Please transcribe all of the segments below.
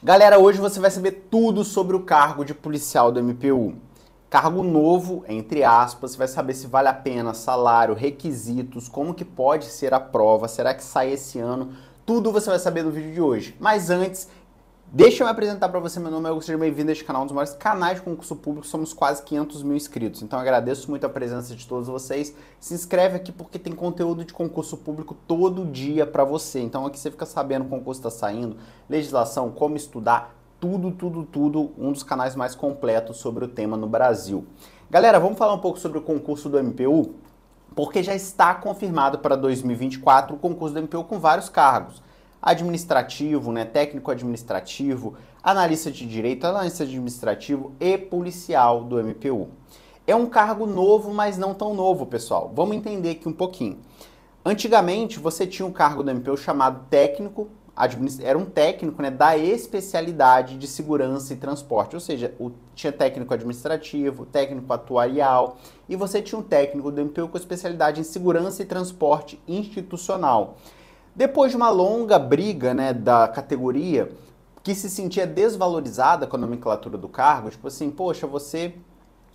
Galera, hoje você vai saber tudo sobre o cargo de policial do MPU. Cargo novo, entre aspas, você vai saber se vale a pena, salário, requisitos, como que pode ser a prova, será que sai esse ano? Tudo você vai saber no vídeo de hoje. Mas antes, Deixa eu apresentar para você, meu nome é Augusto, seja bem-vindo a este canal, um dos maiores canais de concurso público, somos quase 500 mil inscritos, então agradeço muito a presença de todos vocês. Se inscreve aqui porque tem conteúdo de concurso público todo dia para você, então aqui você fica sabendo o concurso está saindo, legislação, como estudar, tudo, tudo, tudo, um dos canais mais completos sobre o tema no Brasil. Galera, vamos falar um pouco sobre o concurso do MPU? Porque já está confirmado para 2024 o concurso do MPU com vários cargos administrativo, né, técnico administrativo, analista de direito, analista administrativo e policial do MPU. É um cargo novo, mas não tão novo, pessoal. Vamos entender aqui um pouquinho. Antigamente, você tinha um cargo do MPU chamado técnico, era um técnico né, da especialidade de segurança e transporte, ou seja, o, tinha técnico administrativo, técnico atuarial, e você tinha um técnico do MPU com especialidade em segurança e transporte institucional. Depois de uma longa briga né, da categoria, que se sentia desvalorizada com a nomenclatura do cargo, tipo assim, poxa, você.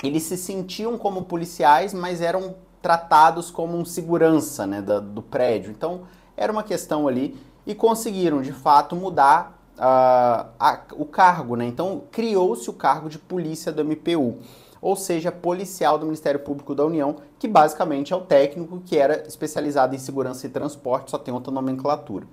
Eles se sentiam como policiais, mas eram tratados como um segurança né, da, do prédio. Então, era uma questão ali. E conseguiram, de fato, mudar uh, a, o cargo. Né? Então, criou-se o cargo de polícia do MPU ou seja, policial do Ministério Público da União, que basicamente é o técnico que era especializado em segurança e transporte, só tem outra nomenclatura.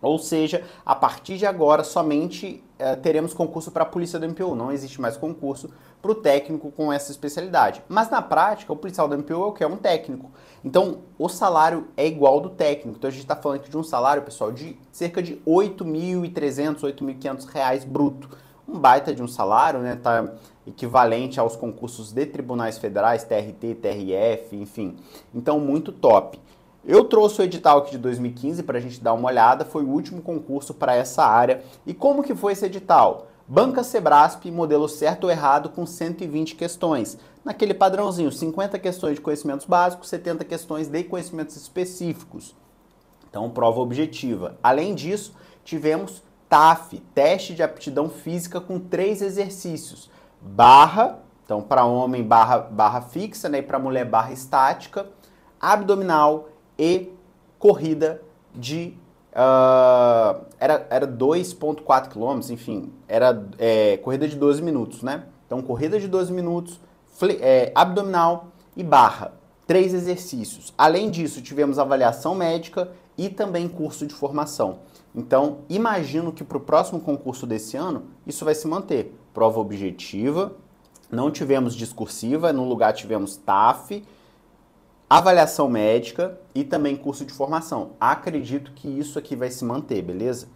Ou seja, a partir de agora somente eh, teremos concurso para a polícia do MPU, não existe mais concurso para o técnico com essa especialidade. Mas na prática, o policial do MPU é o que? É um técnico. Então, o salário é igual do técnico. Então, a gente está falando aqui de um salário, pessoal, de cerca de R$ 8.300, R$ 8.500 bruto um baita de um salário, né? Tá equivalente aos concursos de tribunais federais, TRT, TRF, enfim. Então, muito top. Eu trouxe o edital aqui de 2015 para a gente dar uma olhada, foi o último concurso para essa área. E como que foi esse edital? Banca Sebrasp, modelo certo ou errado, com 120 questões. Naquele padrãozinho, 50 questões de conhecimentos básicos, 70 questões de conhecimentos específicos. Então, prova objetiva. Além disso, tivemos TAF, teste de aptidão física com três exercícios. Barra, então para homem barra, barra fixa, né, e para mulher barra estática, abdominal e corrida de uh, era, era 2.4 km, enfim, era é, corrida de 12 minutos, né? Então corrida de 12 minutos, é, abdominal e barra, três exercícios. Além disso, tivemos avaliação médica e também curso de formação. Então, imagino que para o próximo concurso desse ano, isso vai se manter. Prova objetiva, não tivemos discursiva, no lugar tivemos TAF, avaliação médica e também curso de formação. Acredito que isso aqui vai se manter, beleza?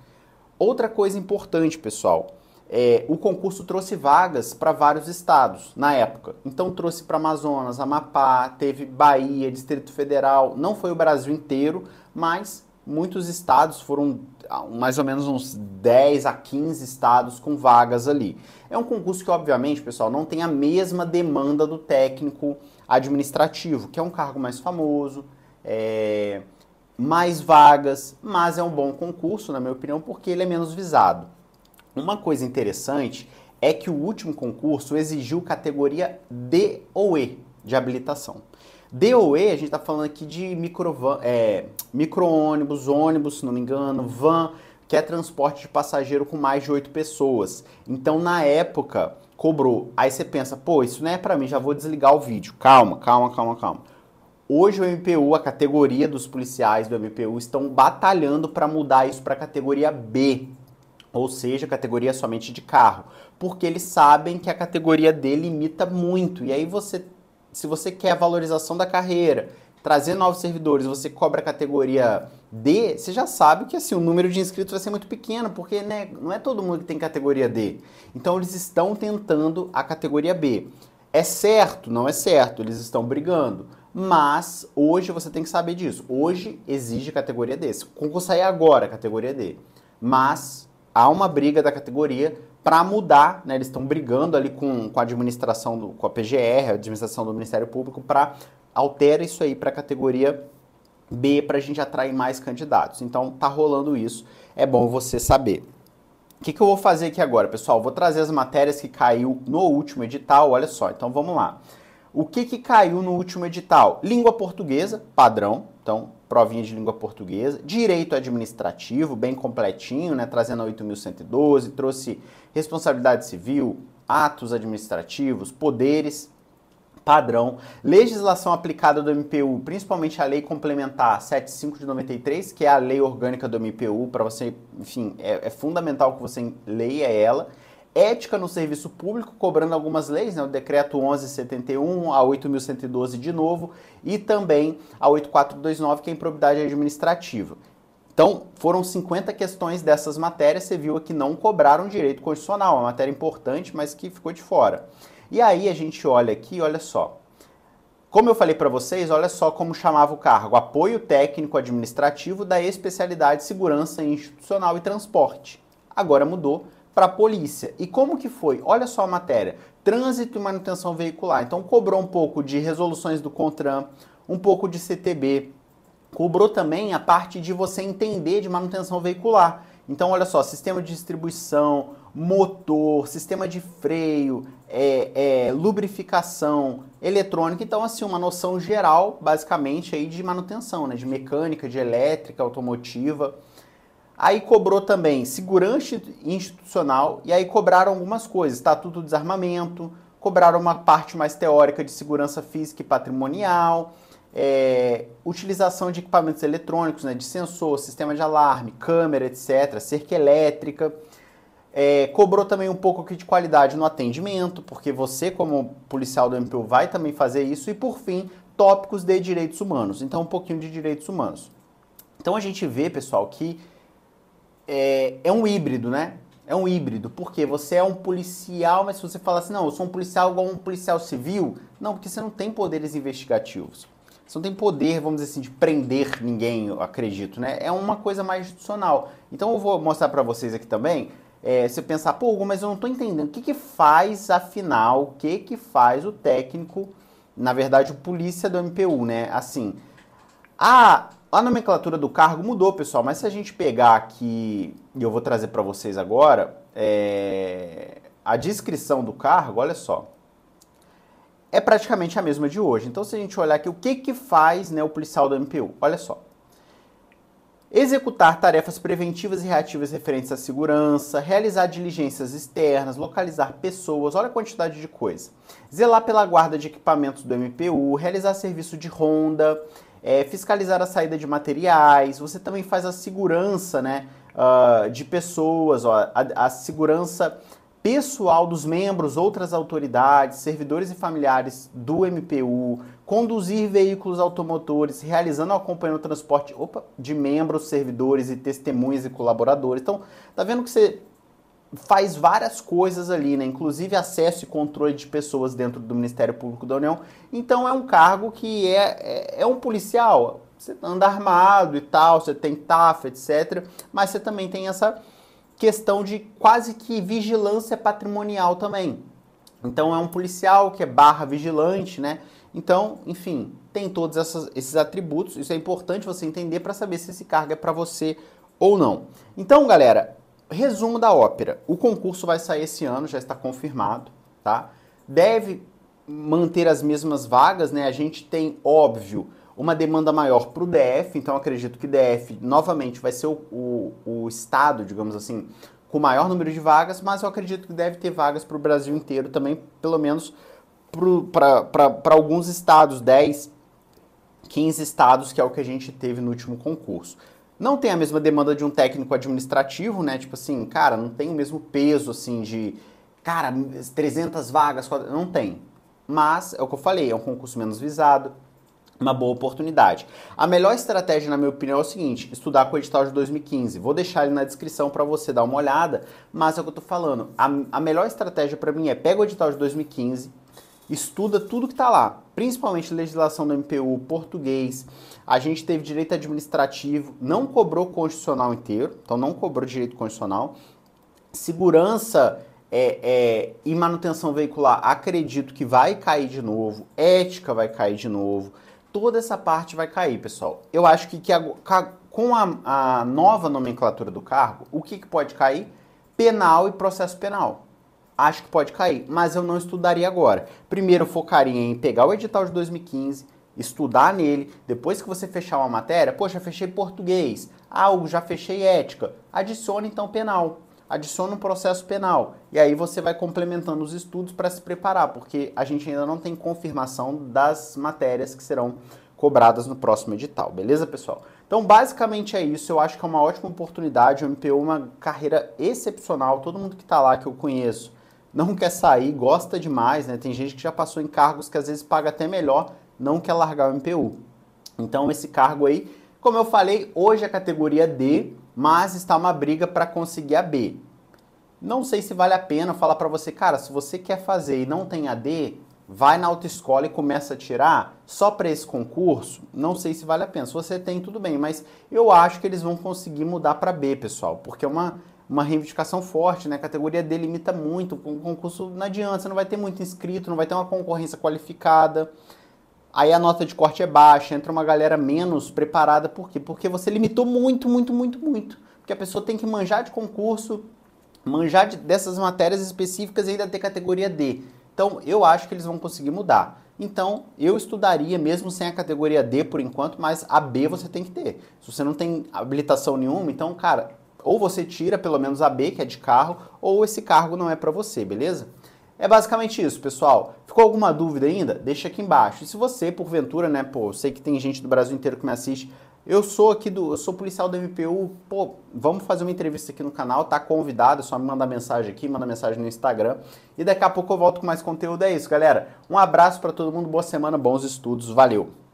Outra coisa importante, pessoal, é, o concurso trouxe vagas para vários estados na época. Então trouxe para Amazonas, Amapá, teve Bahia, Distrito Federal, não foi o Brasil inteiro, mas muitos estados foram ah, mais ou menos uns 10 a 15 estados com vagas ali. É um concurso que, obviamente, pessoal, não tem a mesma demanda do técnico administrativo, que é um cargo mais famoso, é... mais vagas, mas é um bom concurso, na minha opinião, porque ele é menos visado. Uma coisa interessante é que o último concurso exigiu categoria D ou E de habilitação. DOE, a gente está falando aqui de é, micro-ônibus, é, ônibus, se não me engano, van, que é transporte de passageiro com mais de oito pessoas. Então, na época, cobrou. Aí você pensa, pô, isso não é para mim, já vou desligar o vídeo. Calma, calma, calma, calma. Hoje o MPU, a categoria dos policiais do MPU, estão batalhando para mudar isso para categoria B, ou seja, categoria somente de carro, porque eles sabem que a categoria D limita muito. E aí você se você quer a valorização da carreira, trazer novos servidores, você cobra a categoria D, você já sabe que assim, o número de inscritos vai ser muito pequeno, porque né, não é todo mundo que tem categoria D. Então eles estão tentando a categoria B. É certo, não é certo, eles estão brigando. Mas hoje você tem que saber disso. Hoje exige categoria D. como concurso sair é agora, categoria D. Mas há uma briga da categoria para mudar, né, eles estão brigando ali com, com a administração, do, com a PGR, a administração do Ministério Público, para alterar isso aí para a categoria B, para a gente atrair mais candidatos. Então tá rolando isso, é bom você saber. O que, que eu vou fazer aqui agora, pessoal? Vou trazer as matérias que caiu no último edital, olha só, então vamos lá. O que, que caiu no último edital? Língua portuguesa, padrão, então provinha de língua portuguesa, direito administrativo, bem completinho, né, trazendo a 8.112, trouxe responsabilidade civil, atos administrativos, poderes, padrão, legislação aplicada do MPU, principalmente a lei complementar 75 de 93, que é a lei orgânica do MPU, para você, enfim, é, é fundamental que você leia ela, ética no serviço público, cobrando algumas leis, né, o decreto 1171, a 8112 de novo, e também a 8429, que é improbidade administrativa. Então, foram 50 questões dessas matérias, você viu que não cobraram direito constitucional, uma matéria importante, mas que ficou de fora. E aí a gente olha aqui, olha só. Como eu falei para vocês, olha só como chamava o cargo: apoio técnico administrativo da especialidade segurança institucional e transporte. Agora mudou para a polícia. E como que foi? Olha só a matéria. Trânsito e manutenção veicular. Então cobrou um pouco de resoluções do CONTRAN, um pouco de CTB. Cobrou também a parte de você entender de manutenção veicular. Então, olha só, sistema de distribuição, motor, sistema de freio, é, é, lubrificação, eletrônica. Então, assim, uma noção geral, basicamente, aí de manutenção, né? De mecânica, de elétrica, automotiva. Aí cobrou também segurança institucional e aí cobraram algumas coisas, estatuto do desarmamento, cobraram uma parte mais teórica de segurança física e patrimonial, é, utilização de equipamentos eletrônicos, né, de sensor, sistema de alarme, câmera, etc., cerca elétrica. É, cobrou também um pouco aqui de qualidade no atendimento, porque você, como policial do MPU, vai também fazer isso. E, por fim, tópicos de direitos humanos. Então, um pouquinho de direitos humanos. Então, a gente vê, pessoal, que é, é um híbrido, né? É um híbrido, porque você é um policial, mas se você falar assim, não, eu sou um policial igual um policial civil, não, porque você não tem poderes investigativos. Você não tem poder, vamos dizer assim, de prender ninguém, eu acredito, né? É uma coisa mais institucional. Então eu vou mostrar para vocês aqui também, é, você pensar, pô, mas eu não estou entendendo, o que que faz, afinal, o que que faz o técnico, na verdade, o polícia do MPU, né? Assim, ah, a nomenclatura do cargo mudou, pessoal, mas se a gente pegar aqui, e eu vou trazer para vocês agora, é... a descrição do cargo, olha só, é praticamente a mesma de hoje. Então, se a gente olhar aqui, o que, que faz né, o policial do MPU? Olha só. Executar tarefas preventivas e reativas referentes à segurança, realizar diligências externas, localizar pessoas, olha a quantidade de coisa. Zelar pela guarda de equipamentos do MPU, realizar serviço de ronda, é, fiscalizar a saída de materiais, você também faz a segurança né, uh, de pessoas, ó, a, a segurança pessoal dos membros, outras autoridades, servidores e familiares do MPU, conduzir veículos automotores, realizando ou acompanhando o transporte opa, de membros, servidores e testemunhas e colaboradores. Então, tá vendo que você faz várias coisas ali, né? Inclusive acesso e controle de pessoas dentro do Ministério Público da União. Então é um cargo que é, é, é um policial. Você anda armado e tal, você tem TAF, etc. Mas você também tem essa questão de quase que vigilância patrimonial também. Então é um policial que é barra vigilante, né? Então, enfim, tem todos essas, esses atributos. Isso é importante você entender para saber se esse cargo é para você ou não. Então, galera, resumo da ópera. O concurso vai sair esse ano, já está confirmado, tá? Deve manter as mesmas vagas, né? A gente tem, óbvio, uma demanda maior para o DF, então acredito que DF novamente vai ser o, o, o, estado, digamos assim, com maior número de vagas, mas eu acredito que deve ter vagas para o Brasil inteiro também, pelo menos para alguns estados, 10, 15 estados, que é o que a gente teve no último concurso não tem a mesma demanda de um técnico administrativo, né? Tipo assim, cara, não tem o mesmo peso, assim, de, cara, 300 vagas, não tem. Mas, é o que eu falei, é um concurso menos visado, uma boa oportunidade. A melhor estratégia, na minha opinião, é o seguinte: estudar com o edital de 2015. Vou deixar ele na descrição para você dar uma olhada, mas é o que eu tô falando. A, a melhor estratégia para mim é pega o edital de 2015 estuda tudo que está lá, principalmente legislação do MPU, português. A gente teve direito administrativo, não cobrou constitucional inteiro, então não cobrou direito constitucional. Segurança é, é, e manutenção veicular, acredito que vai cair de novo. Ética vai cair de novo. Toda essa parte vai cair, pessoal. Eu acho que, que a, com a, a, nova nomenclatura do cargo, o que, que pode cair? Penal e processo penal acho que pode cair, mas eu não estudaria agora. Primeiro eu focaria em pegar o edital de 2015, estudar nele, depois que você fechar uma matéria, poxa, fechei português, algo, ah, já fechei ética, adiciona então penal. Adiciona um processo penal e aí você vai complementando os estudos para se preparar, porque a gente ainda não tem confirmação das matérias que serão cobradas no próximo edital, beleza, pessoal? Então, basicamente é isso. Eu acho que é uma ótima oportunidade. O MPU é uma carreira excepcional. Todo mundo que está lá que eu conheço não quer sair, gosta demais, né? Tem gente que já passou em cargos que às vezes paga até melhor, não quer largar o MPU. Então esse cargo aí, como eu falei, hoje é categoria D, mas está uma briga para conseguir a B. Não sei se vale a pena falar para você, cara, se você quer fazer e não tem a D, vai na autoescola e começa a tirar só para esse concurso, não sei se vale a pena. Se você tem, tudo bem, mas eu acho que eles vão conseguir mudar para B, pessoal, porque é uma uma reivindicação forte, né? A categoria delimita muito, o concurso não adianta, você não vai ter muito inscrito, não vai ter uma concorrência qualificada. Aí a nota de corte é baixa, entra uma galera menos preparada, por quê? Porque você limitou muito, muito, muito, muito. Porque a pessoa tem que manjar de concurso, manjar de, dessas matérias específicas e ainda ter categoria D. Então, eu acho que eles vão conseguir mudar. Então, eu estudaria mesmo sem a categoria D por enquanto, mas a B você tem que ter. Se você não tem habilitação nenhuma, então, cara, ou você tira pelo menos a B, que é de carro, ou esse cargo não é para você, beleza? É basicamente isso, pessoal. Ficou alguma dúvida ainda? Deixa aqui embaixo. E se você, porventura, né, pô, eu sei que tem gente do Brasil inteiro que me assiste, eu sou aqui do, eu sou policial do MPU, pô, vamos fazer uma entrevista aqui no canal, tá convidado, é só me mandar mensagem aqui, manda mensagem no Instagram. E daqui a pouco eu volto com mais conteúdo, é isso, galera. Um abraço para todo mundo, boa semana, bons estudos, valeu!